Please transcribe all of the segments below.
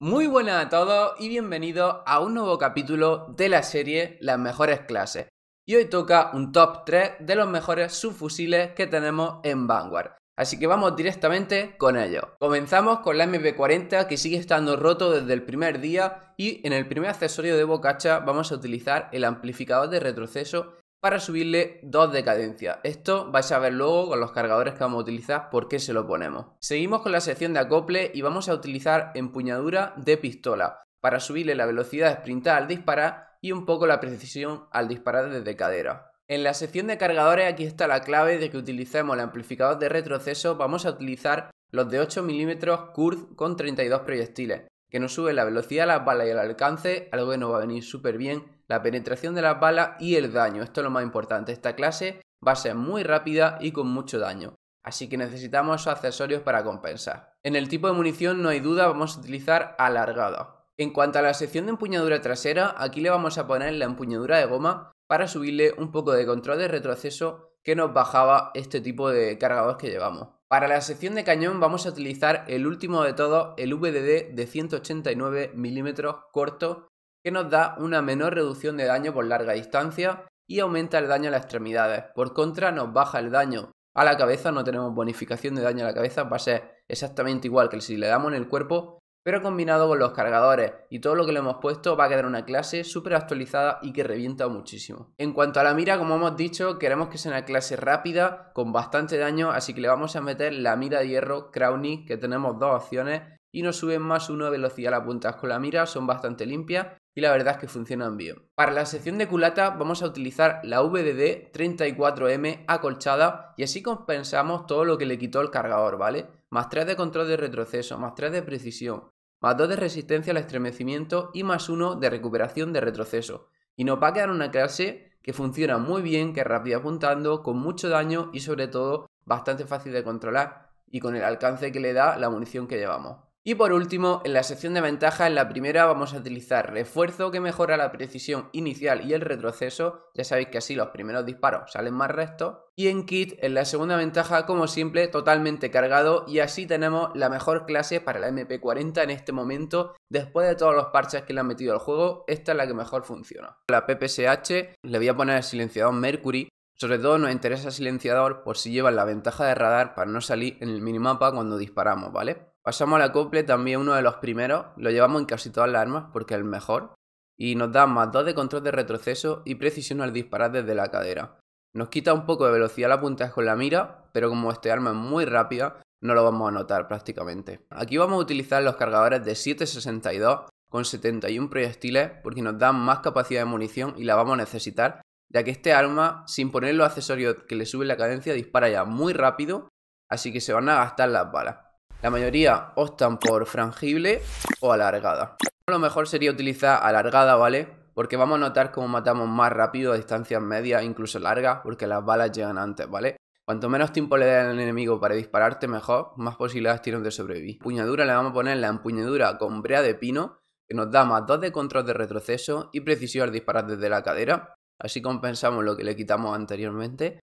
Muy buenas a todos y bienvenidos a un nuevo capítulo de la serie Las mejores clases. Y hoy toca un top 3 de los mejores subfusiles que tenemos en Vanguard. Así que vamos directamente con ello. Comenzamos con la MP40 que sigue estando roto desde el primer día y en el primer accesorio de bocacha vamos a utilizar el amplificador de retroceso para subirle dos de cadencia. Esto vais a ver luego con los cargadores que vamos a utilizar por qué se lo ponemos. Seguimos con la sección de acople y vamos a utilizar empuñadura de pistola para subirle la velocidad de sprint al disparar y un poco la precisión al disparar desde cadera. En la sección de cargadores aquí está la clave de que utilicemos el amplificador de retroceso, vamos a utilizar los de 8 mm Kurz con 32 proyectiles que nos sube la velocidad de las balas y el alcance, algo que nos va a venir súper bien, la penetración de las balas y el daño. Esto es lo más importante. Esta clase va a ser muy rápida y con mucho daño. Así que necesitamos accesorios para compensar. En el tipo de munición no hay duda, vamos a utilizar alargada. En cuanto a la sección de empuñadura trasera, aquí le vamos a poner la empuñadura de goma para subirle un poco de control de retroceso que nos bajaba este tipo de cargadores que llevamos. Para la sección de cañón vamos a utilizar el último de todo el VDD de 189 mm corto, que nos da una menor reducción de daño por larga distancia y aumenta el daño a las extremidades. Por contra, nos baja el daño a la cabeza, no tenemos bonificación de daño a la cabeza, va a ser exactamente igual que si le damos en el cuerpo, pero combinado con los cargadores y todo lo que le hemos puesto va a quedar una clase súper actualizada y que revienta muchísimo. En cuanto a la mira, como hemos dicho, queremos que sea una clase rápida, con bastante daño, así que le vamos a meter la mira de hierro Crowny, que tenemos dos opciones, y nos suben más uno de velocidad a las puntas con la mira, son bastante limpias y la verdad es que funcionan bien. Para la sección de culata vamos a utilizar la VDD 34M acolchada y así compensamos todo lo que le quitó el cargador, ¿vale? Más 3 de control de retroceso, más 3 de precisión, más 2 de resistencia al estremecimiento y más 1 de recuperación de retroceso. Y nos va a quedar una clase que funciona muy bien, que es rápida apuntando, con mucho daño y sobre todo bastante fácil de controlar y con el alcance que le da la munición que llevamos. Y por último, en la sección de ventaja, en la primera vamos a utilizar refuerzo que mejora la precisión inicial y el retroceso, ya sabéis que así los primeros disparos salen más rectos. Y en kit, en la segunda ventaja, como siempre, totalmente cargado y así tenemos la mejor clase para la MP40 en este momento. Después de todos los parches que le han metido al juego, esta es la que mejor funciona. La PPSH le voy a poner el silenciador Mercury sobre todo nos interesa silenciador por si llevan la ventaja de radar para no salir en el minimapa cuando disparamos, ¿vale? Pasamos al acople, también uno de los primeros, lo llevamos en casi todas las armas porque es el mejor, y nos da más 2 de control de retroceso y precisión al disparar desde la cadera. Nos quita un poco de velocidad la punta con la mira, pero como este arma es muy rápida, no lo vamos a notar prácticamente. Aquí vamos a utilizar los cargadores de 762 con 71 proyectiles porque nos dan más capacidad de munición y la vamos a necesitar, ya que este arma, sin poner los accesorios que le sube la cadencia, dispara ya muy rápido, así que se van a gastar las balas. La mayoría optan por frangible o alargada. Lo mejor sería utilizar alargada, ¿vale? Porque vamos a notar cómo matamos más rápido a distancias medias, incluso largas, porque las balas llegan antes, ¿vale? Cuanto menos tiempo le den al enemigo para dispararte, mejor, más posibilidades tienes de sobrevivir. Puñadura le vamos a poner la empuñadura con brea de pino, que nos da más 2 de control de retroceso y precisión al disparar desde la cadera. Así compensamos lo que le quitamos anteriormente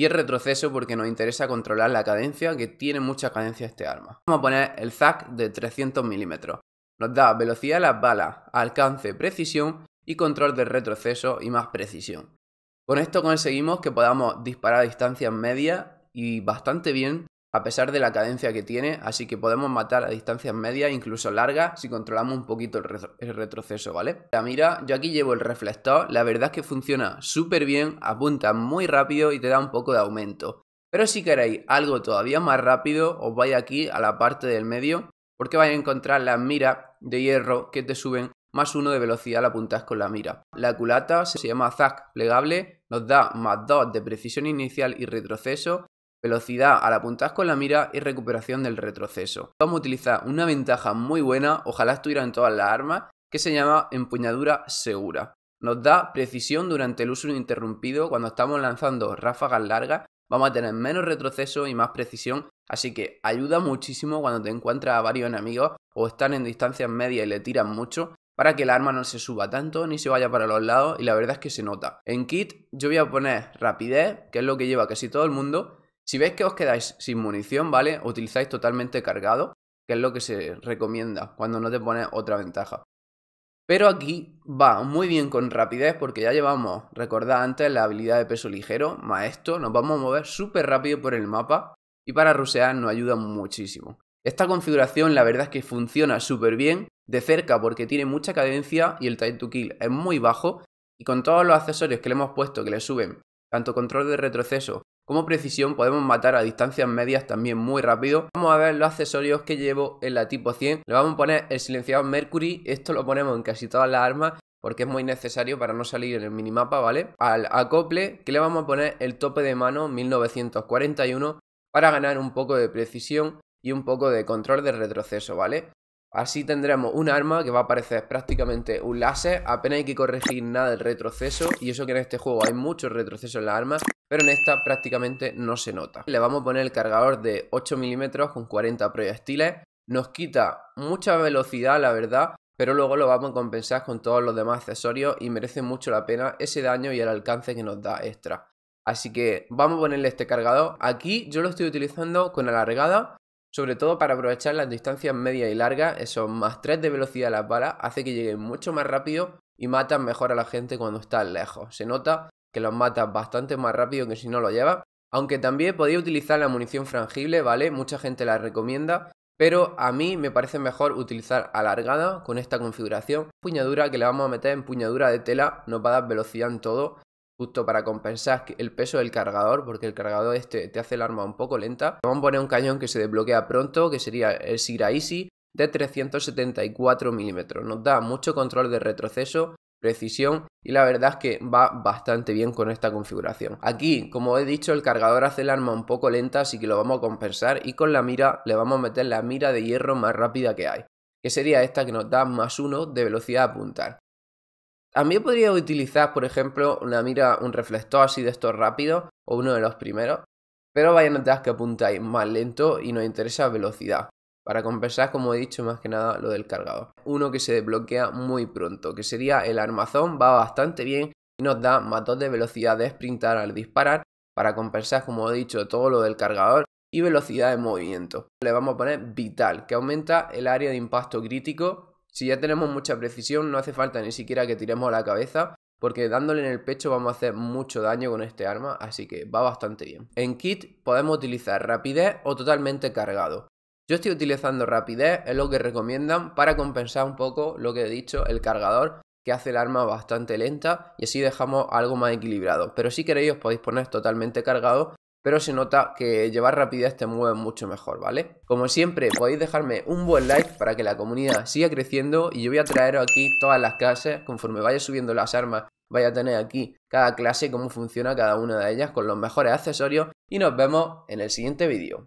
y el retroceso porque nos interesa controlar la cadencia, que tiene mucha cadencia este arma. Vamos a poner el ZAC de 300 milímetros. Nos da velocidad a las balas, alcance, precisión y control de retroceso y más precisión. Con esto conseguimos que podamos disparar a distancias medias y bastante bien a pesar de la cadencia que tiene, así que podemos matar a distancias medias, incluso largas, si controlamos un poquito el, retroceso, ¿vale? La mira, yo aquí llevo el reflector, la verdad es que funciona súper bien, apunta muy rápido y te da un poco de aumento. Pero si queréis algo todavía más rápido, os vais aquí a la parte del medio, porque vais a encontrar las miras de hierro que te suben más uno de velocidad al apuntas con la mira. La culata se llama Zac plegable, nos da más dos de precisión inicial y retroceso velocidad al apuntar con la mira y recuperación del retroceso. Vamos a utilizar una ventaja muy buena, ojalá estuviera en todas las armas, que se llama empuñadura segura. Nos da precisión durante el uso interrumpido, cuando estamos lanzando ráfagas largas, vamos a tener menos retroceso y más precisión, así que ayuda muchísimo cuando te encuentras a varios enemigos o están en distancias medias y le tiran mucho, para que el arma no se suba tanto ni se vaya para los lados y la verdad es que se nota. En kit yo voy a poner rapidez, que es lo que lleva casi todo el mundo, si veis que os quedáis sin munición, ¿vale? Utilizáis totalmente cargado, que es lo que se recomienda cuando no te pones otra ventaja. Pero aquí va muy bien con rapidez porque ya llevamos, recordad antes, la habilidad de peso ligero, maestro, nos vamos a mover súper rápido por el mapa y para rusear nos ayuda muchísimo. Esta configuración la verdad es que funciona súper bien de cerca porque tiene mucha cadencia y el time to kill es muy bajo y con todos los accesorios que le hemos puesto que le suben, tanto control de retroceso como precisión podemos matar a distancias medias también muy rápido. Vamos a ver los accesorios que llevo en la tipo 100. Le vamos a poner el silenciador Mercury, esto lo ponemos en casi todas las armas porque es muy necesario para no salir en el minimapa, ¿vale? Al acople que le vamos a poner el tope de mano 1941 para ganar un poco de precisión y un poco de control de retroceso, ¿vale? Así tendremos un arma que va a parecer prácticamente un láser, apenas hay que corregir nada del retroceso y eso que en este juego hay muchos retroceso en las armas, pero en esta prácticamente no se nota. Le vamos a poner el cargador de 8 mm con 40 proyectiles, nos quita mucha velocidad la verdad, pero luego lo vamos a compensar con todos los demás accesorios y merece mucho la pena ese daño y el alcance que nos da extra. Así que vamos a ponerle este cargador. Aquí yo lo estoy utilizando con alargada sobre todo para aprovechar las distancias media y largas, esos más 3 de velocidad de las balas hace que lleguen mucho más rápido y matan mejor a la gente cuando están lejos. Se nota que los matas bastante más rápido que si no lo llevas. Aunque también podéis utilizar la munición frangible, ¿vale? Mucha gente la recomienda, pero a mí me parece mejor utilizar alargada con esta configuración. Puñadura que le vamos a meter en puñadura de tela, no va a dar velocidad en todo justo para compensar el peso del cargador, porque el cargador este te hace el arma un poco lenta. Vamos a poner un cañón que se desbloquea pronto, que sería el Sira de 374 milímetros. Nos da mucho control de retroceso, precisión y la verdad es que va bastante bien con esta configuración. Aquí, como he dicho, el cargador hace el arma un poco lenta, así que lo vamos a compensar y con la mira le vamos a meter la mira de hierro más rápida que hay, que sería esta que nos da más uno de velocidad de apuntar. También podría utilizar, por ejemplo, una mira, un reflector así de estos rápidos o uno de los primeros, pero vaya a notar que apuntáis más lento y nos interesa velocidad, para compensar, como he dicho, más que nada lo del cargador. Uno que se desbloquea muy pronto, que sería el armazón, va bastante bien y nos da más de velocidad de sprintar al disparar, para compensar, como he dicho, todo lo del cargador y velocidad de movimiento. Le vamos a poner vital, que aumenta el área de impacto crítico si ya tenemos mucha precisión, no hace falta ni siquiera que tiremos a la cabeza, porque dándole en el pecho vamos a hacer mucho daño con este arma, así que va bastante bien. En kit podemos utilizar rapidez o totalmente cargado. Yo estoy utilizando rapidez, es lo que recomiendan, para compensar un poco lo que he dicho, el cargador, que hace el arma bastante lenta y así dejamos algo más equilibrado. Pero si queréis os podéis poner totalmente cargado pero se nota que llevar rapidez te mueve mucho mejor, ¿vale? Como siempre, podéis dejarme un buen like para que la comunidad siga creciendo y yo voy a traer aquí todas las clases, conforme vaya subiendo las armas, vaya a tener aquí cada clase, cómo funciona cada una de ellas con los mejores accesorios y nos vemos en el siguiente vídeo.